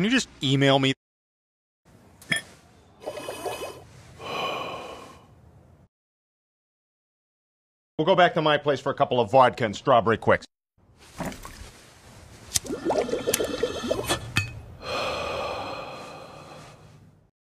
Can you just email me? We'll go back to my place for a couple of vodka and strawberry quicks.